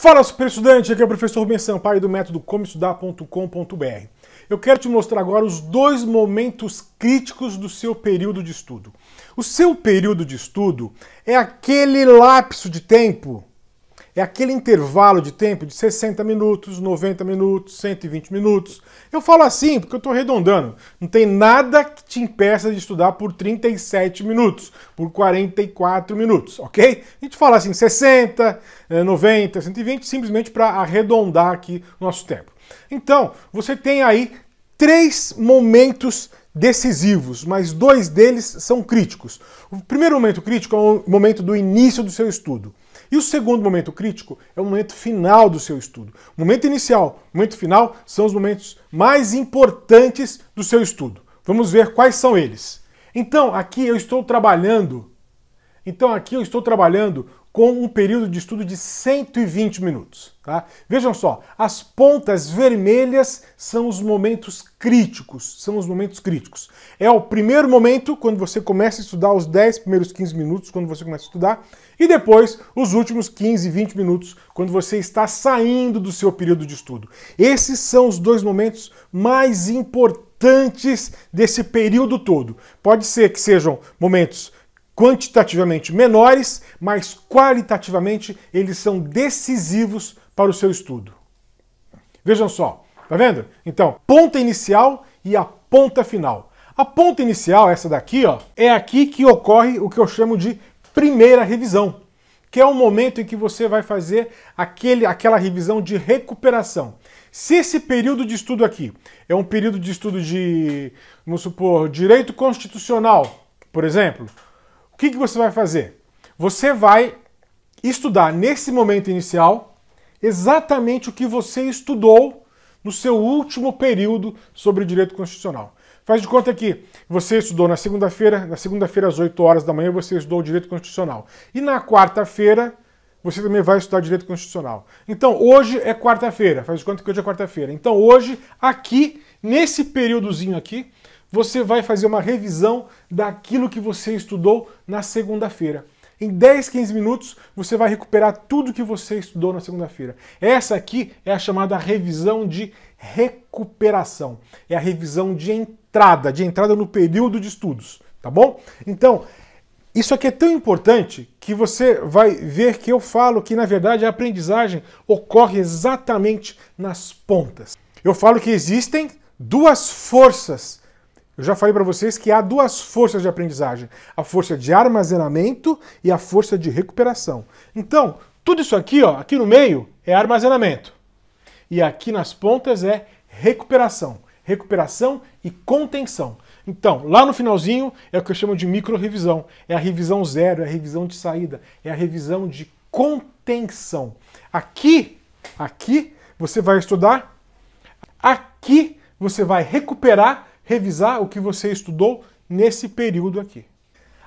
Fala, super estudante! Aqui é o professor Rubens Sampaio do método comestudar.com.br. Eu quero te mostrar agora os dois momentos críticos do seu período de estudo. O seu período de estudo é aquele lapso de tempo é aquele intervalo de tempo de 60 minutos, 90 minutos, 120 minutos. Eu falo assim porque eu estou arredondando. Não tem nada que te impeça de estudar por 37 minutos, por 44 minutos, ok? A gente fala assim 60, 90, 120, simplesmente para arredondar aqui o nosso tempo. Então, você tem aí três momentos decisivos, mas dois deles são críticos. O primeiro momento crítico é o momento do início do seu estudo. E o segundo momento crítico é o momento final do seu estudo. Momento inicial, momento final são os momentos mais importantes do seu estudo. Vamos ver quais são eles. Então, aqui eu estou trabalhando. Então, aqui eu estou trabalhando com um período de estudo de 120 minutos. Tá? Vejam só, as pontas vermelhas são os momentos críticos, são os momentos críticos. É o primeiro momento, quando você começa a estudar, os 10 primeiros 15 minutos, quando você começa a estudar, e depois os últimos 15, 20 minutos, quando você está saindo do seu período de estudo. Esses são os dois momentos mais importantes desse período todo. Pode ser que sejam momentos quantitativamente menores, mas qualitativamente eles são decisivos para o seu estudo. Vejam só, tá vendo? Então, ponta inicial e a ponta final. A ponta inicial, essa daqui, ó, é aqui que ocorre o que eu chamo de primeira revisão, que é o momento em que você vai fazer aquele, aquela revisão de recuperação. Se esse período de estudo aqui é um período de estudo de, vamos supor, direito constitucional, por exemplo, o que, que você vai fazer? Você vai estudar nesse momento inicial exatamente o que você estudou no seu último período sobre direito constitucional. Faz de conta que você estudou na segunda-feira, na segunda-feira às 8 horas da manhã você estudou direito constitucional. E na quarta-feira você também vai estudar direito constitucional. Então, hoje é quarta-feira, faz de conta que hoje é quarta-feira. Então, hoje aqui nesse períodozinho aqui, você vai fazer uma revisão daquilo que você estudou na segunda-feira. Em 10, 15 minutos, você vai recuperar tudo que você estudou na segunda-feira. Essa aqui é a chamada revisão de recuperação. É a revisão de entrada, de entrada no período de estudos, tá bom? Então, isso aqui é tão importante que você vai ver que eu falo que, na verdade, a aprendizagem ocorre exatamente nas pontas. Eu falo que existem duas forças eu já falei para vocês que há duas forças de aprendizagem: a força de armazenamento e a força de recuperação. Então, tudo isso aqui, ó, aqui no meio, é armazenamento. E aqui nas pontas é recuperação. Recuperação e contenção. Então, lá no finalzinho é o que eu chamo de micro-revisão. É a revisão zero, é a revisão de saída, é a revisão de contenção. Aqui, aqui, você vai estudar. Aqui, você vai recuperar revisar o que você estudou nesse período aqui.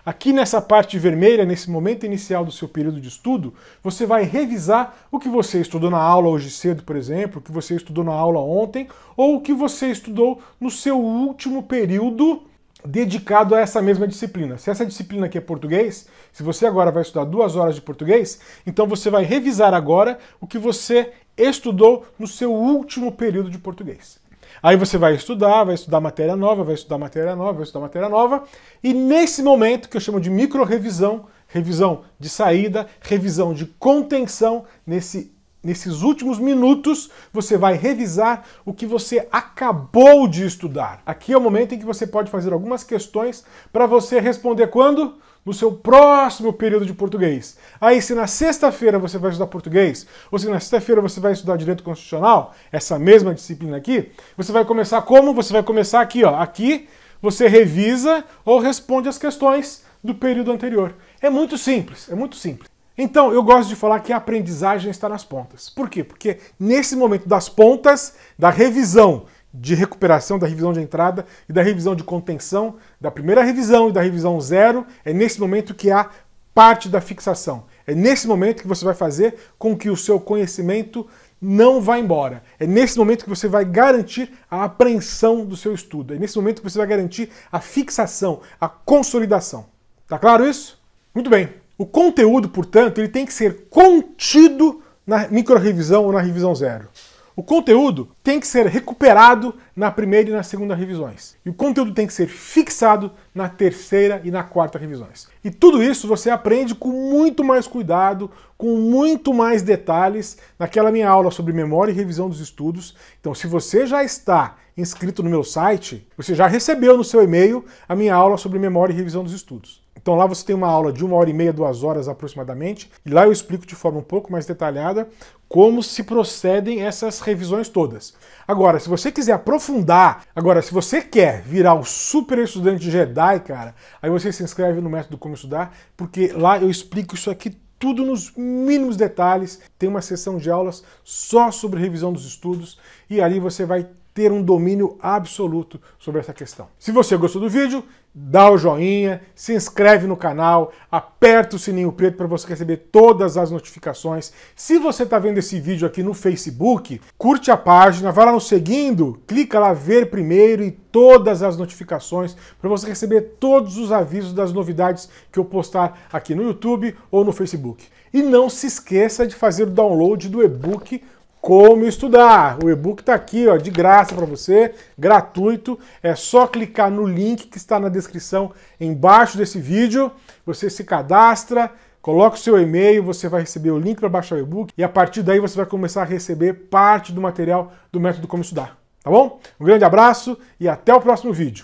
Aqui nessa parte vermelha, nesse momento inicial do seu período de estudo, você vai revisar o que você estudou na aula hoje cedo, por exemplo, o que você estudou na aula ontem, ou o que você estudou no seu último período dedicado a essa mesma disciplina. Se essa disciplina aqui é português, se você agora vai estudar duas horas de português, então você vai revisar agora o que você estudou no seu último período de português. Aí você vai estudar, vai estudar matéria nova, vai estudar matéria nova, vai estudar matéria nova, e nesse momento que eu chamo de micro-revisão, revisão de saída, revisão de contenção, nesse, nesses últimos minutos você vai revisar o que você acabou de estudar. Aqui é o momento em que você pode fazer algumas questões para você responder quando? no seu próximo período de português. Aí, se na sexta-feira você vai estudar português, ou se na sexta-feira você vai estudar direito constitucional, essa mesma disciplina aqui, você vai começar como? Você vai começar aqui, ó. Aqui você revisa ou responde as questões do período anterior. É muito simples, é muito simples. Então, eu gosto de falar que a aprendizagem está nas pontas. Por quê? Porque nesse momento das pontas, da revisão de recuperação da revisão de entrada e da revisão de contenção, da primeira revisão e da revisão zero, é nesse momento que há parte da fixação. É nesse momento que você vai fazer com que o seu conhecimento não vá embora. É nesse momento que você vai garantir a apreensão do seu estudo. É nesse momento que você vai garantir a fixação, a consolidação. Tá claro isso? Muito bem. O conteúdo, portanto, ele tem que ser contido na micro-revisão ou na revisão zero. O conteúdo tem que ser recuperado na primeira e na segunda revisões. E o conteúdo tem que ser fixado na terceira e na quarta revisões. E tudo isso você aprende com muito mais cuidado, com muito mais detalhes naquela minha aula sobre memória e revisão dos estudos. Então, se você já está inscrito no meu site, você já recebeu no seu e-mail a minha aula sobre memória e revisão dos estudos. Então lá você tem uma aula de uma hora e meia, duas horas aproximadamente, e lá eu explico de forma um pouco mais detalhada como se procedem essas revisões todas. Agora, se você quiser aprofundar, agora, se você quer virar o um super estudante Jedi, cara, aí você se inscreve no método Como Estudar, porque lá eu explico isso aqui tudo nos mínimos detalhes. Tem uma sessão de aulas só sobre revisão dos estudos e ali você vai ter um domínio absoluto sobre essa questão. Se você gostou do vídeo, dá o joinha, se inscreve no canal, aperta o sininho preto para você receber todas as notificações. Se você está vendo esse vídeo aqui no Facebook, curte a página, vai lá no seguindo, clica lá ver primeiro e todas as notificações para você receber todos os avisos das novidades que eu postar aqui no YouTube ou no Facebook. E não se esqueça de fazer o download do e-book como estudar. O e-book está aqui, ó, de graça para você, gratuito. É só clicar no link que está na descrição embaixo desse vídeo. Você se cadastra, coloca o seu e-mail, você vai receber o link para baixar o e-book e a partir daí você vai começar a receber parte do material do método Como Estudar. Tá bom? Um grande abraço e até o próximo vídeo.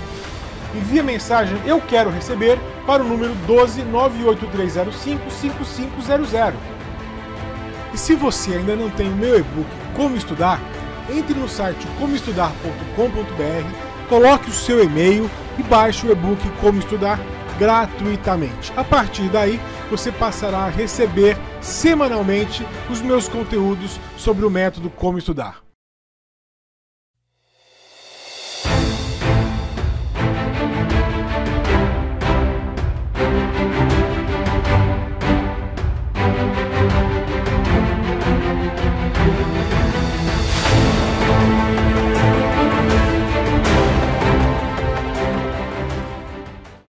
envie a mensagem Eu Quero Receber para o número 12 98305 5500. E se você ainda não tem o meu e-book Como Estudar, entre no site comoestudar.com.br, coloque o seu e-mail e baixe o e-book Como Estudar gratuitamente. A partir daí, você passará a receber semanalmente os meus conteúdos sobre o método Como Estudar.